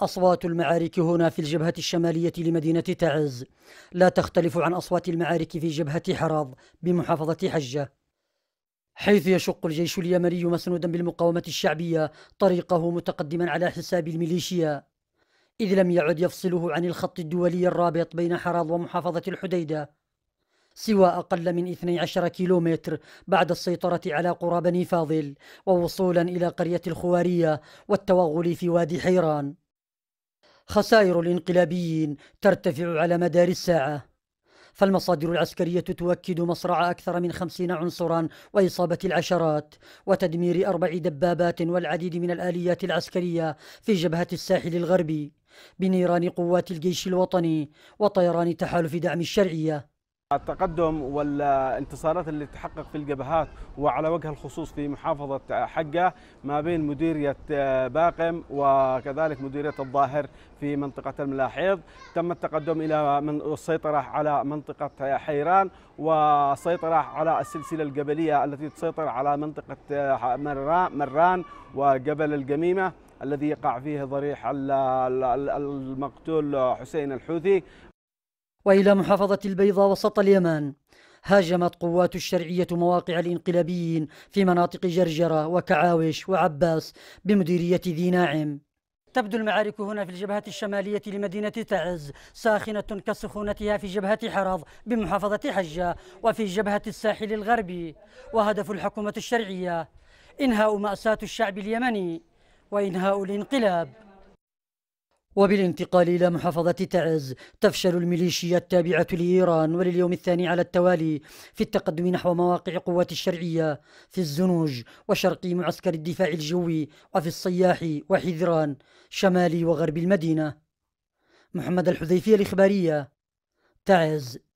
أصوات المعارك هنا في الجبهة الشمالية لمدينة تعز لا تختلف عن أصوات المعارك في جبهة حراض بمحافظة حجة حيث يشق الجيش اليمني مسنودا بالمقاومة الشعبية طريقه متقدما على حساب الميليشيا إذ لم يعد يفصله عن الخط الدولي الرابط بين حراض ومحافظة الحديدة سوى أقل من 12 كيلومتر بعد السيطرة على قرى بني فاضل ووصولا إلى قرية الخوارية والتوغل في وادي حيران خسائر الانقلابيين ترتفع على مدار الساعة فالمصادر العسكرية تؤكد مصرع أكثر من خمسين عنصرا وإصابة العشرات وتدمير أربع دبابات والعديد من الآليات العسكرية في جبهة الساحل الغربي بنيران قوات الجيش الوطني وطيران تحالف دعم الشرعية التقدم والانتصارات اللي تحقق في الجبهات وعلى وجه الخصوص في محافظة حقة ما بين مديرية آه، باقم وكذلك مديرية الظاهر في منطقة الملاحيض تم التقدم إلى من السيطرة على منطقة حيران والسيطرة على السلسلة الجبلية التي تسيطر على منطقة آه، مران وجبل الجميمة الذي يقع فيه ضريح المقتول حسين الحوثي وإلى محافظة البيضاء وسط اليمن هاجمت قوات الشرعية مواقع الانقلابيين في مناطق جرجرة وكعاوش وعباس بمديرية ذي ناعم تبدو المعارك هنا في الجبهة الشمالية لمدينة تعز ساخنة كسخونتها في جبهة حرض بمحافظة حجة وفي جبهة الساحل الغربي وهدف الحكومة الشرعية إنهاء مأساة الشعب اليمني وإنهاء الانقلاب وبالانتقال إلى محافظة تعز تفشل الميليشيا التابعة لإيران ولليوم الثاني على التوالي في التقدم نحو مواقع قوات الشرعية في الزنوج وشرق معسكر الدفاع الجوي وفي الصياح وحذران شمالي وغرب المدينة محمد الحذيفي الإخبارية تعز